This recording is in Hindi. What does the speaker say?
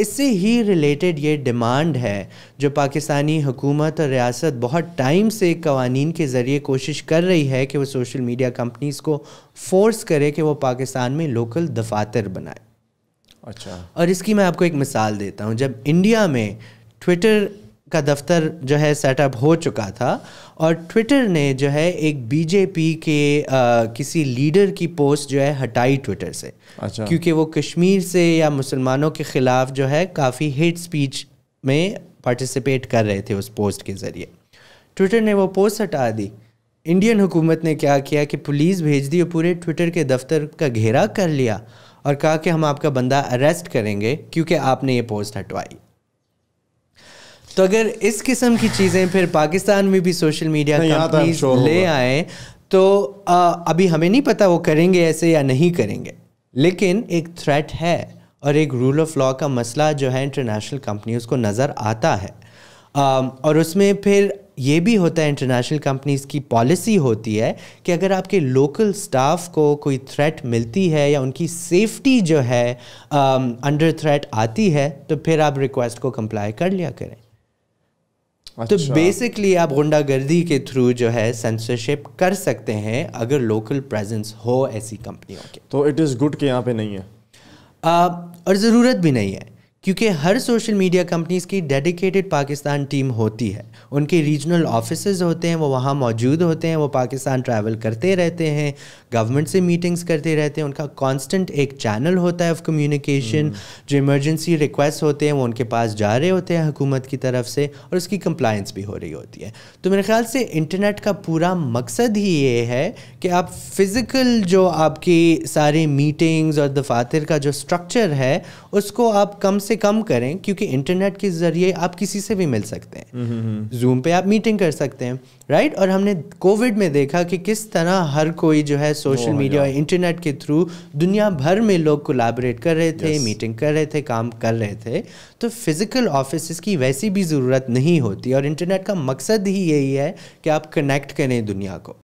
इससे ही रिलेटेड ये डिमांड है जो पाकिस्तानी हुकूमत और रियासत बहुत टाइम से कवानीन के ज़रिए कोशिश कर रही है कि वो सोशल मीडिया कंपनीज़ को फोर्स करे कि वो पाकिस्तान में लोकल दफातर बनाए अच्छा और इसकी मैं आपको एक मिसाल देता हूँ जब इंडिया में ट्विटर का दफ्तर जो है सेटअप हो चुका था और ट्विटर ने जो है एक बीजेपी के आ, किसी लीडर की पोस्ट जो है हटाई ट्विटर से अच्छा। क्योंकि वो कश्मीर से या मुसलमानों के ख़िलाफ़ जो है काफ़ी हेट स्पीच में पार्टिसिपेट कर रहे थे उस पोस्ट के ज़रिए ट्विटर ने वो पोस्ट हटा दी इंडियन हुकूमत ने क्या किया कि पुलिस भेज दी और पूरे ट्विटर के दफ्तर का घेरा कर लिया और कहा कि हम आपका बंदा अरेस्ट करेंगे क्योंकि आपने ये पोस्ट हटवाई तो अगर इस किस्म की चीज़ें फिर पाकिस्तान में भी सोशल मीडिया कंपनीज तो ले आए तो आ, अभी हमें नहीं पता वो करेंगे ऐसे या नहीं करेंगे लेकिन एक थ्रेट है और एक रूल ऑफ लॉ का मसला जो है इंटरनेशनल कंपनीज को नज़र आता है आ, और उसमें फिर ये भी होता है इंटरनेशनल कंपनीज़ की पॉलिसी होती है कि अगर आपके लोकल स्टाफ को कोई थ्रेट मिलती है या उनकी सेफ्टी जो है अंडर थ्रेट आती है तो फिर आप रिक्वेस्ट को कंप्लाई कर लिया करें तो बेसिकली अच्छा। आप गुंडागर्दी के थ्रू जो है सेंसरशिप कर सकते हैं अगर लोकल प्रेजेंस हो ऐसी कंपनियों के तो इट इज़ गुड कि यहाँ पे नहीं है आ, और ज़रूरत भी नहीं है क्योंकि हर सोशल मीडिया कंपनीज़ की डेडिकेटेड पाकिस्तान टीम होती है उनके रीजनल ऑफिसज होते हैं वो वहाँ मौजूद होते हैं वो पाकिस्तान ट्रैवल करते रहते हैं गवर्नमेंट से मीटिंग्स करते रहते हैं उनका कांस्टेंट एक चैनल होता है ऑफ कम्युनिकेशन हम्म। जो इमरजेंसी रिक्वेस्ट होते हैं वो उनके पास जा रहे होते हैं हुकूमत की तरफ से और उसकी कंप्लाइंस भी हो रही होती है तो मेरे ख्याल से इंटरनेट का पूरा मकसद ही ये है कि आप फिज़िकल जो आपकी सारी मीटिंग्स और दफातर का जो स्ट्रक्चर है उसको आप कम से से कम करें क्योंकि इंटरनेट के ज़रिए आप किसी से भी मिल सकते हैं जूम पे आप मीटिंग कर सकते हैं राइट और हमने कोविड में देखा कि किस तरह हर कोई जो है सोशल मीडिया और इंटरनेट के थ्रू दुनिया भर में लोग कोलाबरेट कर रहे थे मीटिंग कर रहे थे काम कर रहे थे तो फिज़िकल ऑफिस की वैसी भी ज़रूरत नहीं होती और इंटरनेट का मकसद ही यही है कि आप कनेक्ट करें दुनिया को